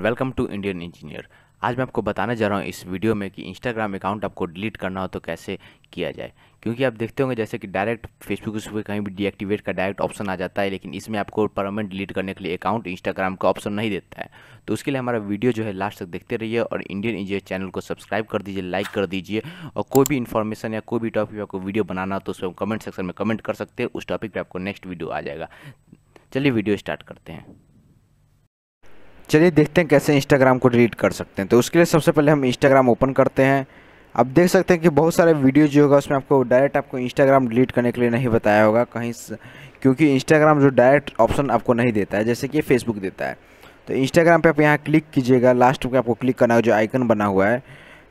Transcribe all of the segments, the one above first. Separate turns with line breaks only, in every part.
welcome to Indian engineer आज मैं आपको बताने जा रहा हूँ इस वीडियो में कि इंस्टाग्राम अकाउंट आपको डिलीट करना हो तो कैसे किया जाए क्योंकि आप देखते होंगे जैसे कि डायरेक्ट फेसबुक उस पर कहीं भी डीएक्टिवेट का डायरेक्ट ऑप्शन आ जाता है लेकिन इसमें आपको परमानेंट डिलीट करने के लिए अकाउंट इंस्टाग्राम का ऑप्शन नहीं देता है तो उसके लिए हमारा वीडियो जो है लास्ट तक देखते रहिए और इंडियन इंजीनियर चैनल को सब्सक्राइब कर दीजिए लाइक कर दीजिए और कोई भी इन्फॉर्मेशन या कोई भी टॉपिक आपको वीडियो बनाना हो तो उसमें कमेंट सेक्शन में कमेंट कर सकते हैं उस टॉपिक पर आपको नेक्स्ट वीडियो आ जाएगा चलिए वीडियो स्टार्ट करते हैं
चलिए देखते हैं कैसे इंस्टाग्राम को डिलीट कर सकते हैं तो उसके लिए सबसे पहले हम इंस्टाग्राम ओपन करते हैं आप देख सकते हैं कि बहुत सारे वीडियो जो होगा उसमें आपको डायरेक्ट आपको इंस्टाग्राम डिलीट करने के लिए नहीं बताया होगा कहीं क्योंकि इंस्टाग्राम जो डायरेक्ट ऑप्शन आपको नहीं देता है जैसे कि फेसबुक देता है तो इंस्टाग्राम पर आप यहाँ क्लिक कीजिएगा लास्ट में आपको क्लिक करना है जो आइकन बना हुआ है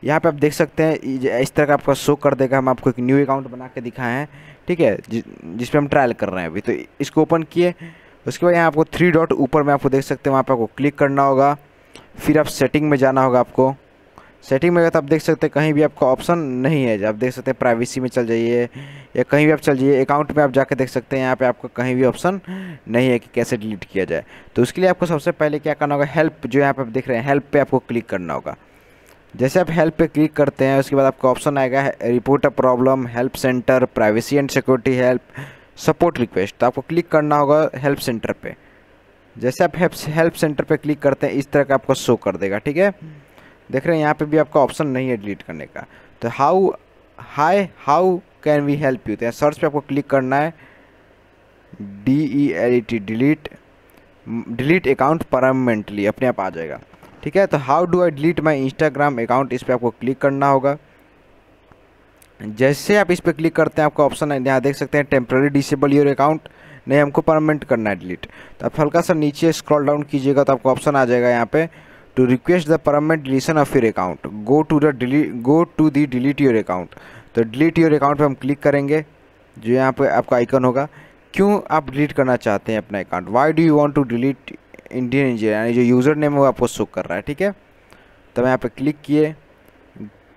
यहाँ पे आप देख सकते हैं इस तरह का आपका शो कर देगा हम आपको एक न्यू अकाउंट बना के दिखाए हैं ठीक है जिसपे हम ट्रायल कर रहे हैं अभी तो इसको ओपन किए उसके बाद यहाँ आपको थ्री डॉट ऊपर में आपको देख सकते हैं वहाँ पर आपको क्लिक करना होगा फिर आप सेटिंग में जाना होगा आपको सेटिंग में गए तो आप देख सकते हैं कहीं भी आपका ऑप्शन नहीं है आप देख सकते हैं प्राइवेसी में चल जाइए या कहीं भी आप चल जाइए अकाउंट में आप जाके देख सकते हैं यहाँ पे आपका कहीं भी ऑप्शन नहीं है कि कैसे डिलीट किया जाए तो उसके लिए आपको सबसे पहले क्या करना होगा हेल्प जो यहाँ पे आप देख रहे हैं हेल्प पे आपको क्लिक करना होगा जैसे आप हेल्प पे क्लिक करते हैं उसके बाद आपका ऑप्शन आएगा report a problem help centre privacy and security help support request तो आपको क्लिक करना होगा हेल्प सेंटर पे जैसे आप हेल्प सेंटर पे क्लिक करते हैं इस तरह का आपको शो कर देगा ठीक है देख रहे हैं यहाँ पे भी आपका ऑप्शन नहीं है डिलीट करने का तो how hi how can we help you तो सर्च पे आपको क्लिक करना है D E L E T delete delete account permanently अपने आप आ जाएगा ठीक है तो how do I delete my Instagram account इस पर आपको क्लिक करना होगा जैसे आप इस पर क्लिक करते हैं आपका ऑप्शन है यहाँ देख सकते हैं टेम्प्रेरी डिसेबल योर अकाउंट नहीं हमको परमानेंट करना है डिलीट तो आप हल्का सा नीचे स्क्रॉल डाउन कीजिएगा तो आपको ऑप्शन आ जाएगा यहाँ पे to request the permanent deletion of your account go to the delete go to the delete your account तो डिलीट योर अकाउंट पर हम क्लिक करेंगे जो यहाँ पर आपका आइकन होगा क्यों आप डिलीट करना चाहते हैं अपना account why do you want to delete Indian engineer यानी जो यूज़र नेम है वो आपको शो कर रहा है ठीक है तो यहाँ पर क्लिक किए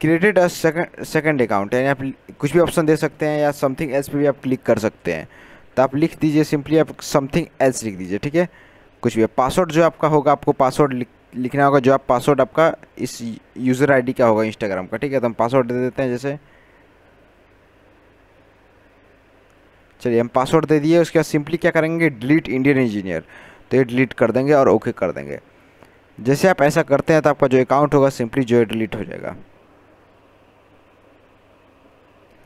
क्रिएटेड अ सेकंड अकाउंट यानी आप कुछ भी ऑप्शन दे सकते हैं या समथिंग एल्स पे भी आप क्लिक कर सकते हैं तो आप लिख दीजिए सिंपली आप समथिंग एल्स लिख दीजिए ठीक है कुछ भी पासवर्ड जो आपका होगा आपको पासवर्ड लिख लिखना होगा जो आप पासवर्ड आपका इस यूज़र आईडी का होगा इंस्टाग्राम का ठीक है तो हम पासवर्ड दे देते हैं जैसे चलिए हम पासवर्ड दे दिए उसके बाद सिंपली क्या करेंगे डिलीट इंडियन इंजीनियर तो ये डिलीट कर देंगे और ओके कर देंगे जैसे आप ऐसा करते हैं तो आपका जो अकाउंट होगा सिंपली जो है डिलीट हो जाएगा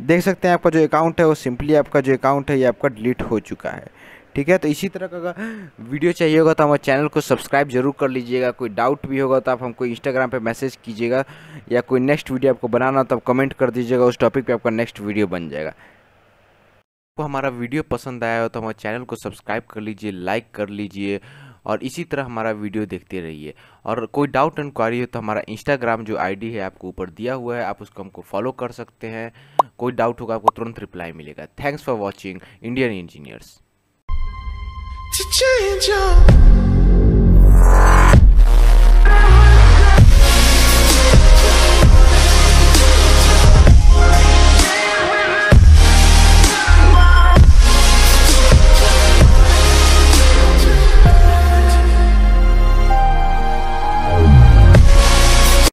देख सकते हैं आपका जो अकाउंट है वो सिंपली आपका जो अकाउंट है ये आपका डिलीट हो चुका है ठीक है तो इसी तरह का अगर वीडियो चाहिए होगा तो हमारे चैनल को सब्सक्राइब जरूर कर लीजिएगा कोई डाउट भी होगा तो आप हमको इंस्टाग्राम पे मैसेज कीजिएगा या कोई नेक्स्ट वीडियो आपको बनाना हो तो आप कमेंट कर दीजिएगा उस टॉपिक पे आपका नेक्स्ट वीडियो बन जाएगा आपको
हमारा वीडियो पसंद आया हो तो हमारे चैनल को सब्सक्राइब कर लीजिए लाइक कर लीजिए और इसी तरह हमारा वीडियो देखते रहिए और कोई डाउट एंड क्वारी हो तो हमारा इंस्टाग्राम जो आईडी है आपको ऊपर दिया हुआ है आप उसको हमको फॉलो कर सकते हैं कोई डाउट होगा आपको तुरंत रिप्लाई मिलेगा thanks for watching Indian engineers